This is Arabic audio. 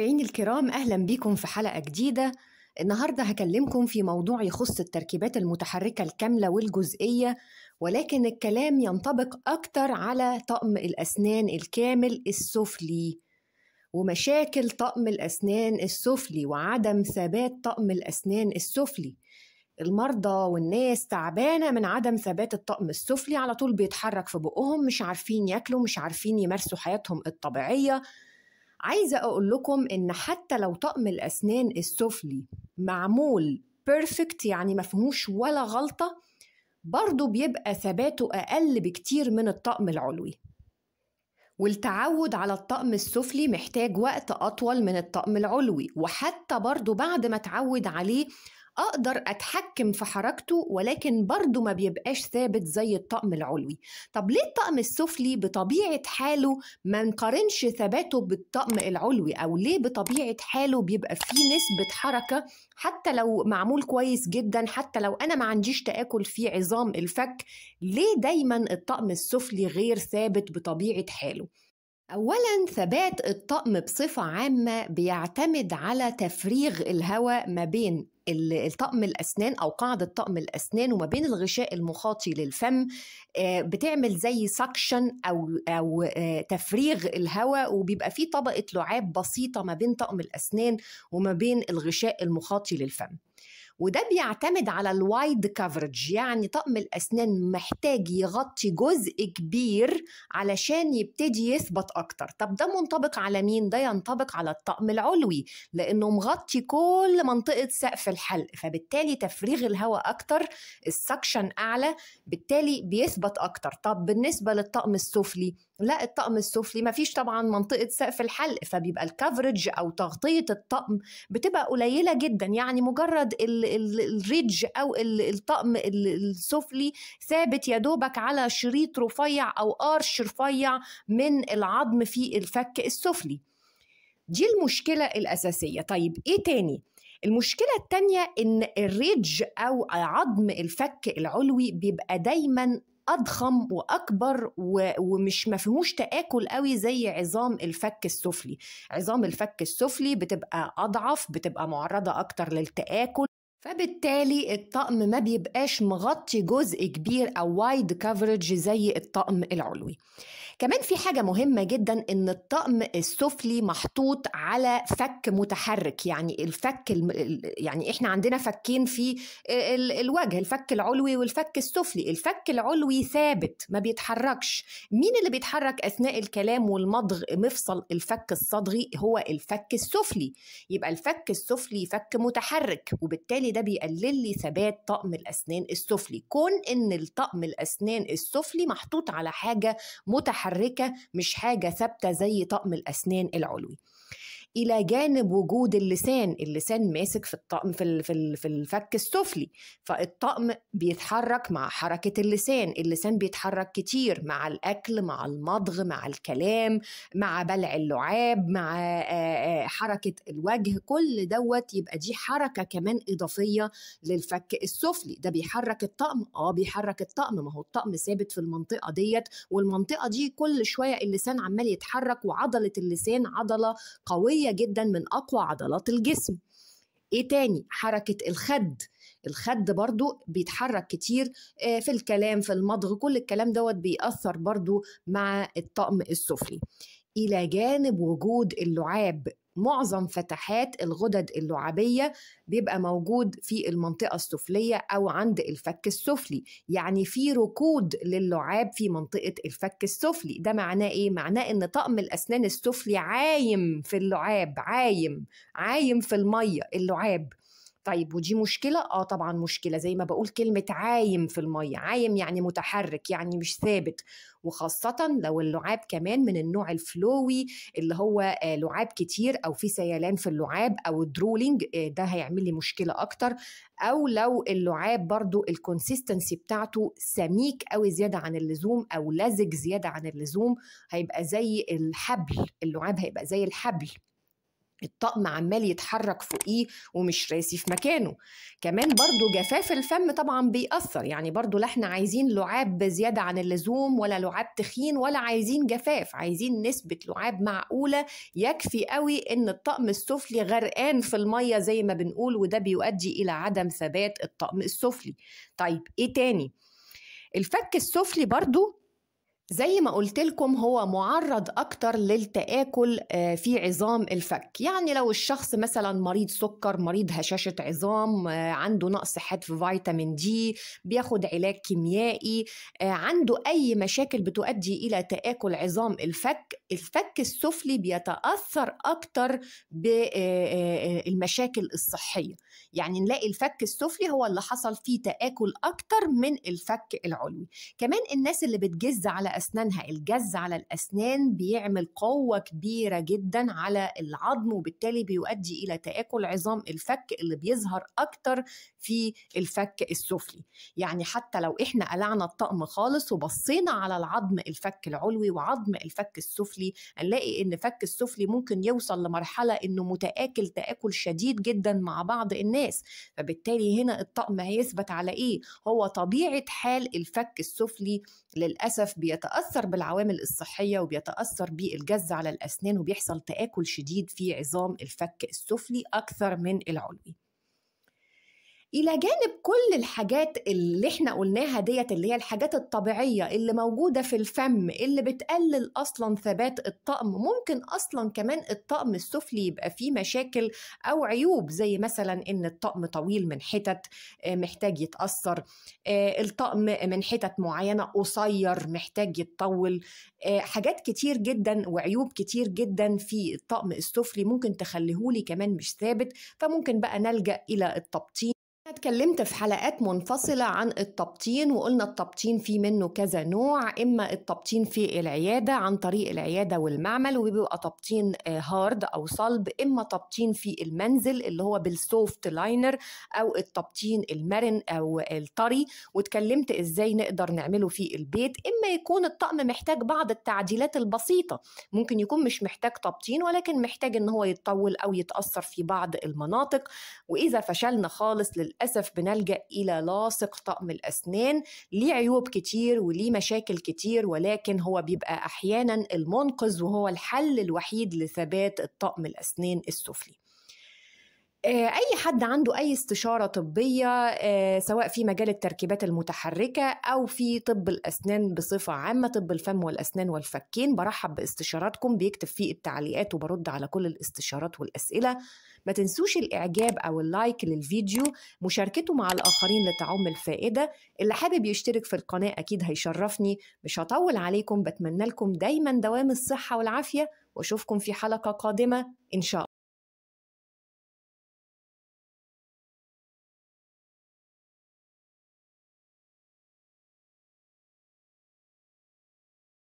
متابعيني الكرام أهلا بيكم في حلقة جديدة النهاردة هكلمكم في موضوع يخص التركيبات المتحركة الكاملة والجزئية ولكن الكلام ينطبق أكتر على طقم الأسنان الكامل السفلي ومشاكل طقم الأسنان السفلي وعدم ثبات طقم الأسنان السفلي المرضى والناس تعبانه من عدم ثبات الطقم السفلي على طول بيتحرك في بقهم مش عارفين ياكلوا مش عارفين يمارسوا حياتهم الطبيعيه عايزه اقول لكم ان حتى لو طقم الاسنان السفلي معمول بيرفكت يعني ما فيهوش ولا غلطه برضه بيبقى ثباته اقل بكتير من الطقم العلوي والتعود على الطقم السفلي محتاج وقت أطول من الطقم العلوي وحتى برضو بعد ما تعود عليه اقدر اتحكم في حركته ولكن برضه ما بيبقاش ثابت زي الطقم العلوي طب ليه الطقم السفلي بطبيعه حاله ما نقارنش ثباته بالطقم العلوي او ليه بطبيعه حاله بيبقى فيه نسبه حركه حتى لو معمول كويس جدا حتى لو انا ما عنديش تاكل في عظام الفك ليه دايما الطقم السفلي غير ثابت بطبيعه حاله اولا ثبات الطقم بصفه عامه بيعتمد على تفريغ الهواء ما بين الطقم الاسنان او قاعده طقم الاسنان وما بين الغشاء المخاطي للفم آه، بتعمل زي سكشن او او آه، تفريغ الهواء وبيبقى فيه طبقه لعاب بسيطه ما بين طقم الاسنان وما بين الغشاء المخاطي للفم وده بيعتمد على الوايد كفرج يعني طقم الأسنان محتاج يغطي جزء كبير علشان يبتدي يثبت أكتر طب ده منطبق على مين؟ ده ينطبق على الطقم العلوي لأنه مغطي كل منطقة سقف الحلق فبالتالي تفريغ الهواء أكتر السكشن أعلى بالتالي بيثبت أكتر طب بالنسبة للطقم السفلي لا الطقم السفلي مفيش طبعا منطقة سقف الحلق فبيبقى الكفرج أو تغطية الطقم بتبقى قليلة جدا يعني مجرد ال الريدج او الطقم السفلي ثابت يا دوبك على شريط رفيع او قرش رفيع من العظم في الفك السفلي دي المشكله الاساسيه طيب ايه تاني المشكلة التانية إن الريدج أو عظم الفك العلوي بيبقى دايما اضخم واكبر ومش ما فيهوش تاكل قوي زي عظام الفك السفلي عظام الفك السفلي بتبقى اضعف بتبقى معرضه اكتر للتاكل فبالتالي الطقم ما بيبقاش مغطي جزء كبير او وايد كفرج زي الطقم العلوي كمان في حاجة مهمة جدا إن الطقم السفلي محطوط على فك متحرك يعني الفك يعني إحنا عندنا فكين في الوجه الفك العلوي والفك السفلي الفك العلوي ثابت ما بيتحركش مين اللي بيتحرك أثناء الكلام والمضغ مفصل الفك الصدغي هو الفك السفلي يبقى الفك السفلي فك متحرك وبالتالي ده بيقلل لي ثبات طقم الأسنان السفلي كون إن الطقم الأسنان السفلي محطوط على حاجة متحركه متحركه مش حاجه ثابته زي طقم الاسنان العلوي الى جانب وجود اللسان اللسان ماسك في الطقم في في الفك السفلي فالطقم بيتحرك مع حركه اللسان اللسان بيتحرك كتير مع الاكل مع المضغ مع الكلام مع بلع اللعاب مع حركه الوجه كل دوت يبقى دي حركه كمان اضافيه للفك السفلي ده بيحرك الطقم اه بيحرك الطقم ما هو الطقم ثابت في المنطقه ديت والمنطقه دي كل شويه اللسان عمال يتحرك وعضله اللسان عضله قويه قوية جدا من أقوى عضلات الجسم ايه تاني حركة الخد الخد برضو بيتحرك كتير آه، في الكلام في المضغ كل الكلام دوت بيأثر برضو مع الطقم السفلي إلى جانب وجود اللعاب معظم فتحات الغدد اللعابية بيبقى موجود في المنطقة السفلية أو عند الفك السفلي يعني في ركود للعاب في منطقة الفك السفلي ده معناه إيه؟ معناه إن طقم الأسنان السفلي عايم في اللعاب عايم عايم في المية اللعاب طيب ودي مشكلة؟ آه طبعا مشكلة زي ما بقول كلمة عايم في المية عايم يعني متحرك يعني مش ثابت وخاصة لو اللعاب كمان من النوع الفلوي اللي هو آه، لعاب كتير أو في سيلان في اللعاب أو درولينج آه، ده هيعمل لي مشكلة أكتر أو لو اللعاب برضو الكونسيستنسي بتاعته سميك أوي زيادة عن اللزوم أو لزج زيادة عن اللزوم هيبقى زي الحبل اللعاب هيبقى زي الحبل الطقم عمال يتحرك فوقيه ومش راسي في مكانه كمان برضو جفاف الفم طبعا بيأثر يعني برضو لا احنا عايزين لعاب زيادة عن اللزوم ولا لعاب تخين ولا عايزين جفاف عايزين نسبة لعاب معقولة يكفي قوي ان الطقم السفلي غرقان في المية زي ما بنقول وده بيؤدي الى عدم ثبات الطقم السفلي طيب ايه تاني الفك السفلي برضو زي ما قلت لكم هو معرض أكتر للتآكل آه، في عظام الفك يعني لو الشخص مثلا مريض سكر مريض هشاشة عظام آه، عنده نقص حاد في فيتامين دي بياخد علاج كيميائي آه، عنده أي مشاكل بتؤدي إلى تآكل عظام الفك الفك السفلي بيتأثر أكتر بالمشاكل الصحية يعني نلاقي الفك السفلي هو اللي حصل فيه تآكل أكتر من الفك العلوي كمان الناس اللي بتجز على أسنانها الجز على الأسنان بيعمل قوة كبيرة جدا على العظم وبالتالي بيؤدي إلى تآكل عظام الفك اللي بيظهر أكتر في الفك السفلي يعني حتى لو إحنا قلعنا الطقم خالص وبصينا على العظم الفك العلوي وعظم الفك السفلي هنلاقي إن فك السفلي ممكن يوصل لمرحلة إنه متآكل تآكل شديد جدا مع بعض الناس فبالتالي هنا الطقم هيثبت على إيه؟ هو طبيعة حال الفك السفلي للأسف بيت بيتاثر بالعوامل الصحيه وبيتاثر بالجز على الاسنان وبيحصل تاكل شديد في عظام الفك السفلي اكثر من العلوي الى جانب كل الحاجات اللي احنا قلناها ديت اللي هي الحاجات الطبيعيه اللي موجوده في الفم اللي بتقلل اصلا ثبات الطقم ممكن اصلا كمان الطقم السفلي يبقى فيه مشاكل او عيوب زي مثلا ان الطقم طويل من حتت آه، محتاج يتاثر آه، الطقم من حتت معينه قصير محتاج يتطول آه، حاجات كتير جدا وعيوب كتير جدا في الطقم السفلي ممكن تخليهولي كمان مش ثابت فممكن بقى نلجا الى التبطين اتكلمت في حلقات منفصلة عن التبطين وقلنا التبطين في منه كذا نوع إما التبطين في العيادة عن طريق العيادة والمعمل وبيبقى تبطين آه، هارد أو صلب إما تبطين في المنزل اللي هو بالسوفت لاينر أو التبطين المرن أو الطري واتكلمت إزاي نقدر نعمله في البيت إما يكون الطقم محتاج بعض التعديلات البسيطة ممكن يكون مش محتاج تبطين ولكن محتاج إن هو يتطول أو يتأثر في بعض المناطق وإذا فشلنا خالص لل للأسف بنلجأ إلى لاصق طقم الأسنان ليه عيوب كتير وليه مشاكل كتير ولكن هو بيبقى أحيانا المنقذ وهو الحل الوحيد لثبات الطقم الأسنان السفلي آه، اي حد عنده اي استشاره طبيه آه، سواء في مجال التركيبات المتحركه او في طب الاسنان بصفه عامه طب الفم والاسنان والفكين برحب باستشاراتكم بيكتب في التعليقات وبرد على كل الاستشارات والاسئله ما تنسوش الاعجاب او اللايك للفيديو مشاركته مع الاخرين لتعم الفائده اللي حابب يشترك في القناه اكيد هيشرفني مش هطول عليكم بتمنى لكم دايما دوام الصحه والعافيه واشوفكم في حلقه قادمه ان شاء الله